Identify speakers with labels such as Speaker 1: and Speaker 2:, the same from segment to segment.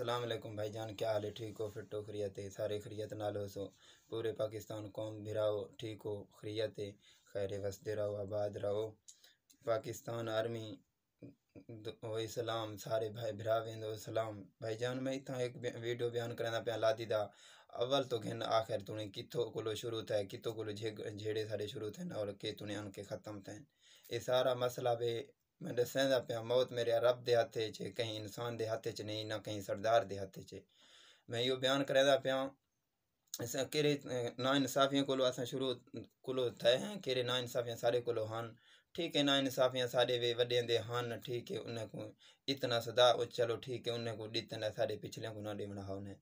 Speaker 1: असलम भाई जान क्या हाल है ठीक हो ਫਿੱਟ ਹੋ ਖਰੀਅਤ सारे ਸਾਰੇ नाल हो सो पूरे पाकिस्तान कौम भी रहो ठीक हो खरीत है खैर वसते रहो आबाद रहो पाकिस्तान आर्मी हो सलाम सारे भाई वेंद दो सलाम जान मैं इतना एक वीडियो बयान करा पाया लादी दा अव्वल तो घिन आखिर तुने कितों को शुरू थे कितों को जेड़े सारे शुरू थे और के तुने उनके ख़त्म थे ये सारा मसला बे मैं दसेंदा पाया मौत मेरे रब के हाथ च कहीं इंसान के हाथ च नहीं ना कहीं सरदार के हाथ च मैं यो बयान करा पाया असां ना नाइंसाफ़ीअ को शुरू को तय हैं ना नाइंसाफ़ीअ सारे को ठीक है ना इंसाफिया सारे वे वे हैं ठीक है उन्हें को इतना सदा वो चलो ठीक है उन्हें को ॾितना सारे पिछले को ना देना हा उन्हें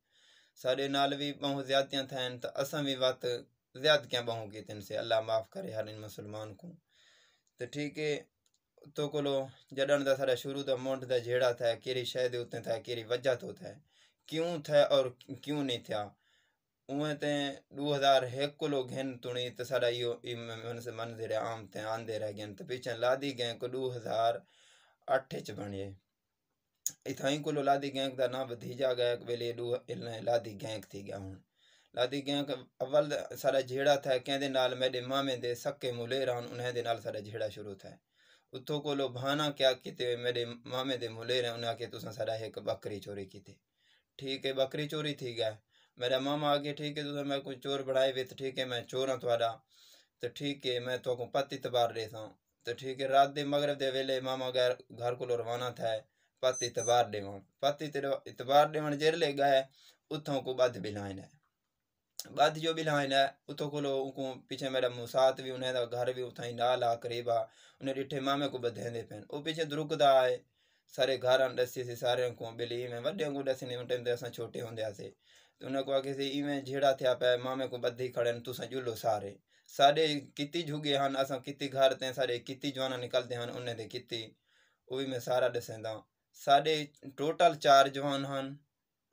Speaker 1: साडे नाल भी बहु ज्यादा थियनि तो असं भी वत ज्यादा बहुत कितने से अल्लाह माफ़ करे हर इन मुसलमान को तो ठीक है तो कोलो जड़न था सारा शुरू तो मुंड था जेड़ा था कहिड़ी शइ जे उते था कहिड़ी वजह तो था क्यों था और क्यों नहीं था उहे ते ॾू हज़ार हिकु कोलो घेन तुणी त सारा इहो मनस मन जेरे आम ते आंदे रह गयन त पीछे लादी गए को ॾू हज़ार अठ च बणिए इथां ई कोलो लादी गैंक दा ना वधीजा गायक वेले ॾू लादी गैंग थी गया हुन लादी ਗਿਆ ਕਿ ਅਵਲ जेड़ा था ਥਾ ਕਹਿੰਦੇ ਨਾਲ ਮੇਰੇ ਮਾਮੇ ਦੇ ਸੱਕੇ ਮੁਲੇ ਰਾਨ ਉਹਨਾਂ ਦੇ ਨਾਲ ਸਾਡਾ ਜਿਹੜਾ उतो भाना क्या किते मेरे मामे दे मुलेर उन्हें आके तुसा सारा एक बकरी चोरी की थी ठीक है बकरी चोरी थी गए मेरा मामा आगे ठीक है तुसा मैं कोई चोर बढ़ाए वे तो ठीक है मैं चोर हाँ थोड़ा तो ठीक है मैं तो पति तबार रे सौ तो ठीक है रात दे मगरब दे वेले मामा घर घर को रवाना था पति तबार देव पति तबार देव जेरले गए उतों को बद बिलाइन है बाद जो भी लाइन है उथो को उखूं पिछे मेरा मुसात भी उन्हें घर भी उतां ई नाल आहे क़रीब आहे डिठे मामे को ॿधंदे पिया आहिनि उहो पिछे दुरुकदा आहे सारे घर आहिनि ॾसीसीं सारे तो तो को ॿिली में वॾे को ॾसीनि नहीं टाइम ते छोटे हूंदा हुआसीं त उन को आखेसीं इवें जेड़ा थे पिया मामे को ॿधी खड़े आहिनि तूं सारे साॾे किती झुगे आहिनि असां किती घर ते साॾे किती जवाना निकलंदे आहिनि उन ते किती भी मैं सारा ॾिसंदा साढ़े टोटल चार जवान हैं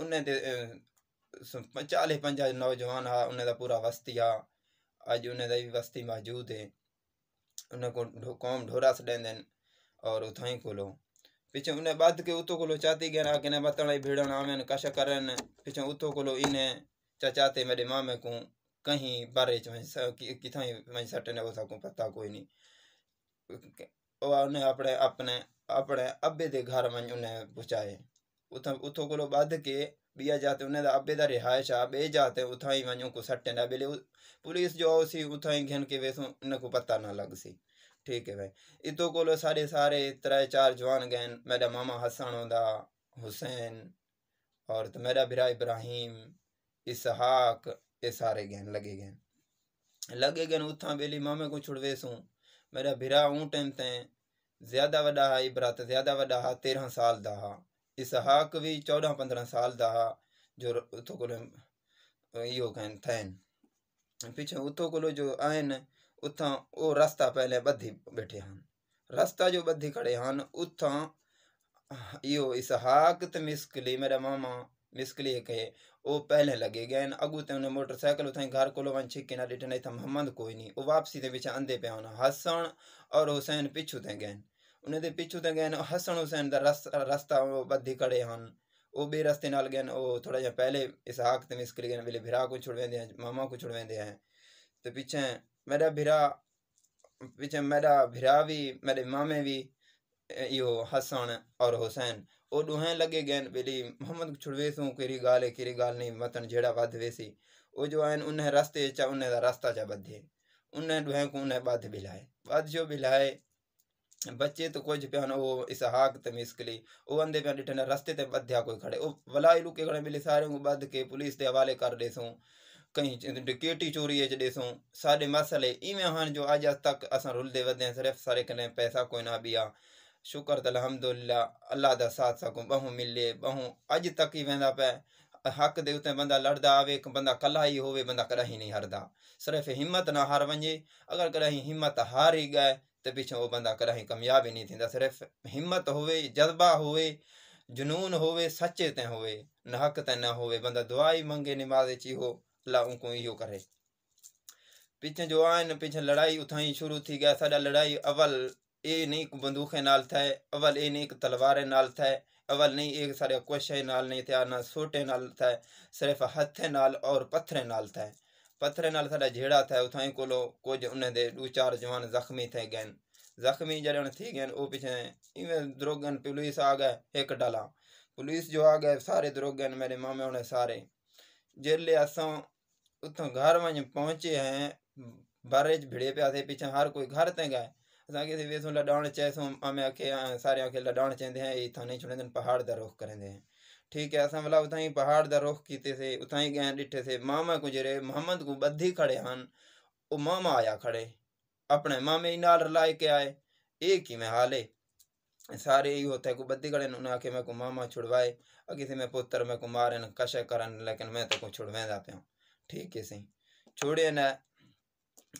Speaker 1: उन्हें चालीस पंजा नौजवान हा उन्हें पूरा वस्ती हा अज उन्हें भी वस्ती मौजूद है उन्हें को कौम ढोरा छेंद और उतों ही कोलो पिछे उन बद के उतो को चाती गहरा कि बतण भीड़न आवेन कश करन पिछे उतो को इन्हें चचाते मेरे मामे को कहीं बारे किथा सटने सट ने को पता कोई नहीं उन्हें अपने अपने अपने अबे के घर मन उन्हें पहुंचाए उतो को बद के बिया जाते उन्हें अबे दा रिहायश आ बे जाते उथाई ही को सट्टे ना बेले पुलिस जो आओ उथाई घन के वेसो इनको पता ना लग सी ठीक है भाई इतो को सारे सारे त्रै चार जवान गए मेरा मामा हसन होंदा हुसैन और तो मेरा भरा इब्राहिम इसहाक ये सारे गए लगे गए लगे गए उथा बेली मामे को छुड़वे सू मेरा भरा ऊ टाइम ते ज्यादा वडा हा इबरा ज्यादा वडा हा तेरह साल दा हा इसहाक भी चौदह पंद्रह साल ॾाहा जो उथो को इहो कनि थियनि पिछे उथो जो आहिनि उतां उहो रस्ता पहिले ॿधी वेठे आहिनि रस्ता जो ॿधी खड़े हैं उतां इहो इसहाक तो मिसकली मेरा मामा मिसकली खे उहो पहले लगे गए अगू अॻु ते मोटरसाइकिल उतां घर को वञ छिके न ॾिठनि इतना मोहम्मद कोई नहीं उहो वापसी के विच अंधे पिया हुन हसन और हुसैन पिछु ते गया उन्हें दे पिछू तो गए हसन हुसैन का रस रस्ता वो बदी खड़े हैं वो भी रस्ते नाल गए वो थोड़ा जहाँ पहले इस हाक तो मिस करी गए वे भिरा को छुड़वेंदे मामा को छुड़वेंदे हैं तो पिछे मेरा भिरा पिछे मेरा भिरा भी मेरे मामे भी यो हसन और हुसैन वो दूहें लगे गए बेली मोहम्मद छुड़वे सू कि गाल है कि गाल नहीं मतन जेड़ा बध वे सी वो जो आए उन्हें रस्ते चा उन्हें रास्ता चा बधे उन्हें दूहें को उन्हें बद बिलाए बद जो बिलाए ਬੱਚੇ ਤੋਂ ਕੁਝ ਪਿਆਨ ਉਹ ਇਸਹਾਕ ਤੇ ਮਿਸਕਲੀ ਉਹ ਅੰਦੇ ਪਿਆਨ ਡਿਟਨ ਰਸਤੇ ਤੇ ਵਧਿਆ ਕੋਈ ਖੜੇ ਉਹ ਵਲਾਈ ਲੁਕੇ ਖੜੇ ਮਿਲੇ ਸਾਰੇ ਨੂੰ ਬੱਧ ਕੇ ਪੁਲਿਸ ਦੇ ਹਵਾਲੇ ਕਰ ਦੇਸੋਂ कहीं डिकेटी चोरी अच ॾिसूं साॾे मसइले इवें आहिनि जो अॼु अॼु तक असां रुलदे वधे सिर्फ़ु सारे कॾहिं पैसा कोन बीहा शुक्र त अलहमदुल्ला अल्लाह दा साथ सकूं ॿहूं मिले ॿहूं अॼु तक ही वेंदा पिया हक़ दे उते बंदा लड़दा आवे बंदा कला ही होवे बंदा कॾहिं नहीं हारदा सिर्फ हिम्मत ना हार वञे अगरि हिम्मत हार ही गए तो पिछों वह बंदा कदा ही कामयाब नहीं दिता सिर्फ हिम्मत हो जज्बा हो जनून हो सचे तें हो नहक तें ना हो बंद दुआ ही मंगे निमाज ची हो लाऊ को इो करे पिछ जो आन पिछ लड़ाई उतं ही शुरू थी गया सा लड़ाई अव्वल ए नहीं बंदूखे नाल थे अव्वल ए नहीं तलवार नाल थे अव्वल नहीं एक सारे कुछ नाल नहीं थे ना सोटे नाल थे सिर्फ हथे नाल और पत्थरें नाल थे ਪੱਥਰ ਨਾਲ ਸਾਡਾ ਜਿਹੜਾ ਥਾ ਉਥਾਂ ਕੋਲੋਂ ਕੁਝ ਉਹਨਾਂ ਦੇ ਦੋ ਚਾਰ ਜਵਾਨ ਜ਼ਖਮੀ ਥੇ ਗਏ ਜ਼ਖਮੀ ਜਿਹੜੇ ਹੁਣ ਥੀ ਗਏ ਉਹ ਪਿਛੇ ਇਵੇਂ ਦਰੋਗਨ ਪੁਲਿਸ ਆ ਗਏ ਇੱਕ ਡਾਲਾ ਪੁਲਿਸ ਜੋ ਆ ਗਏ ਸਾਰੇ ਦਰੋਗਨ ਮੇਰੇ ਮਾਮੇ ਹੁਣੇ ਸਾਰੇ जेले असां उतां घर वञी पहुचे ऐं बारे भिड़े पियासीं पिछा हर कोई घर ते गए असांखे वेसूं लॾाइण चएसूं अमे अखे सारे अखे लॾाइण चवंदे इहे थाने छुड़ंदे पहाड़ जा रुख करंदे ठीक है असां भला उतां ई पहाड़ जा रुख कीतेसीं उतां ई कंहिं ॾिठेसीं मामा गुज़रे मोहम्मद को ॿधी खड़े हन ਉਹ ਮਾਮਾ ਆਇਆ ਖੜੇ ਆਪਣੇ ਮਾਮੇ ਨਾਲ ਰਲਾਇ ਕੇ ਆਏ ਇਹ ਕਿਵੇਂ ਹਾਲ ਏ ਸਾਰੇ ਹੀ ਹੋਤਾ ਕੋ ਬੱਦੀ ਗੜੇ ਨੂੰ ਨਾ ਕਿ ਮੈਂ ਕੋ ਮਾਮਾ ਛੁੜਵਾਏ ਅਗੇ ਸੇ ਮੈਂ ਪੁੱਤਰ ਮੈਂ ਕੋ ਮਾਰਨ ਕਸ਼ਾ ਕਰਨ ਲੇਕਿਨ ਮੈਂ ਤਾਂ ਕੋ ਛੁੜਵੇਂਦਾ ਪਿਆ ਠੀਕ ਹੈ ਸਹੀ ਛੋੜੇ ਨਾ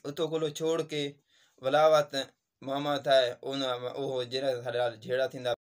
Speaker 1: ਉਤੋਂ ਕੋਲੋ ਛੋੜ ਕੇ ਵਲਾਵਤ ਮਾਮਾ ਥਾ ਉਹ ਉਹ ਜਿਹੜਾ ਸਾਡਾ ਜਿਹੜਾ ਥਿੰਦਾ